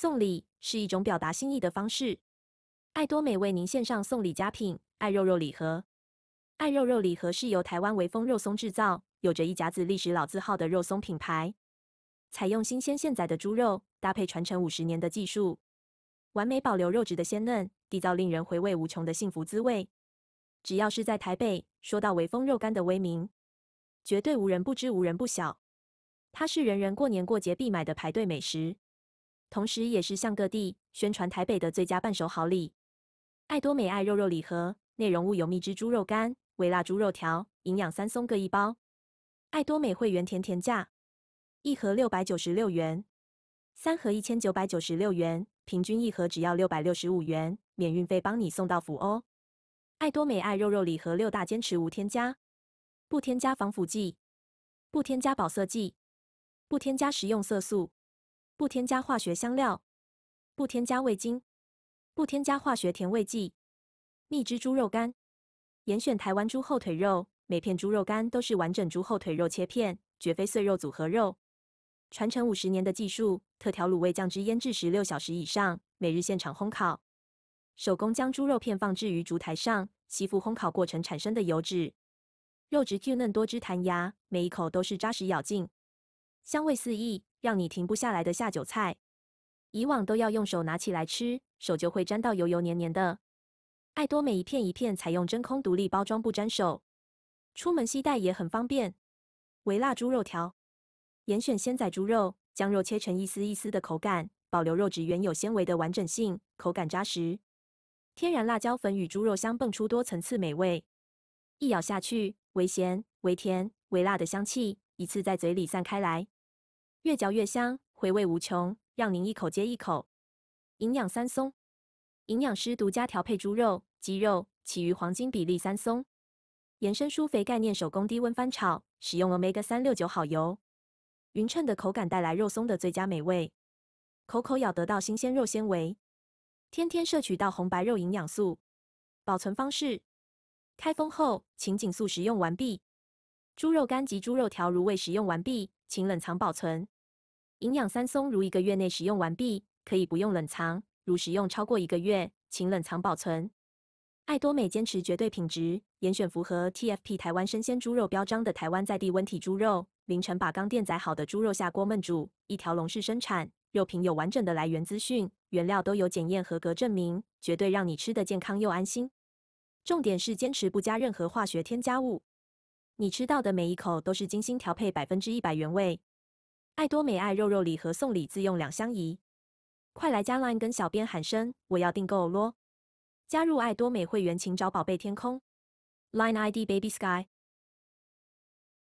送礼是一种表达心意的方式。爱多美为您献上送礼佳品——爱肉肉礼盒。爱肉肉礼盒是由台湾唯丰肉松制造，有着一甲子历史老字号的肉松品牌，采用新鲜现宰的猪肉，搭配传承五十年的技术，完美保留肉质的鲜嫩，缔造令人回味无穷的幸福滋味。只要是在台北，说到唯丰肉干的威名，绝对无人不知，无人不晓。它是人人过年过节必买的排队美食。同时，也是向各地宣传台北的最佳伴手好礼——爱多美爱肉肉礼盒，内容物有蜜汁猪肉干、微辣猪肉条、营养三松各一包。爱多美会员甜甜价，一盒六百九十六元，三盒一千九百九十六元，平均一盒只要六百六十五元，免运费，帮你送到府哦。爱多美爱肉肉礼盒六大坚持：无添加，不添加防腐剂，不添加保色剂，不添加食用色素。不添加化学香料，不添加味精，不添加化学甜味剂。蜜汁猪肉干，严选台湾猪后腿肉，每片猪肉干都是完整猪后腿肉切片，绝非碎肉组合肉。传承五十年的技术，特调卤味酱汁腌制十六小时以上，每日现场烘烤，手工将猪肉片放置于烛台上，吸附烘烤过程产生的油脂，肉质 Q 嫩多汁弹牙，每一口都是扎实咬劲。香味四溢，让你停不下来的下酒菜。以往都要用手拿起来吃，手就会沾到油油黏黏的。爱多每一片一片采用真空独立包装，不沾手，出门携带也很方便。微辣猪肉条，严选鲜宰猪肉，将肉切成一丝一丝的口感，保留肉质原有纤维的完整性，口感扎实。天然辣椒粉与猪肉相蹦出多层次美味，一咬下去，微咸、微甜、微辣的香气一次在嘴里散开来。越嚼越香，回味无穷，让您一口接一口。营养三松，营养师独家调配猪肉、鸡肉起于黄金比例三松，延伸舒肥概念，手工低温翻炒，使用 Omega 三六九好油，匀称的口感带来肉松的最佳美味，口口咬得到新鲜肉纤维，天天摄取到红白肉营养素。保存方式：开封后请紧速食用完毕，猪肉干及猪肉条如未食用完毕，请冷藏保存。营养三松，如一个月内食用完毕，可以不用冷藏；如食用超过一个月，请冷藏保存。爱多美坚持绝对品质，严选符合 TFP 台湾生鲜猪肉标章的台湾在地温体猪肉。凌晨把刚电宰好的猪肉下锅焖煮，一条龙式生产，肉品有完整的来源资讯，原料都有检验合格证明，绝对让你吃得健康又安心。重点是坚持不加任何化学添加物，你吃到的每一口都是精心调配百分之一百原味。爱多美爱肉肉礼盒送礼自用两相宜，快来加 Line 跟小编喊声我要订购咯！加入爱多美会员，请找宝贝天空 Line ID baby sky。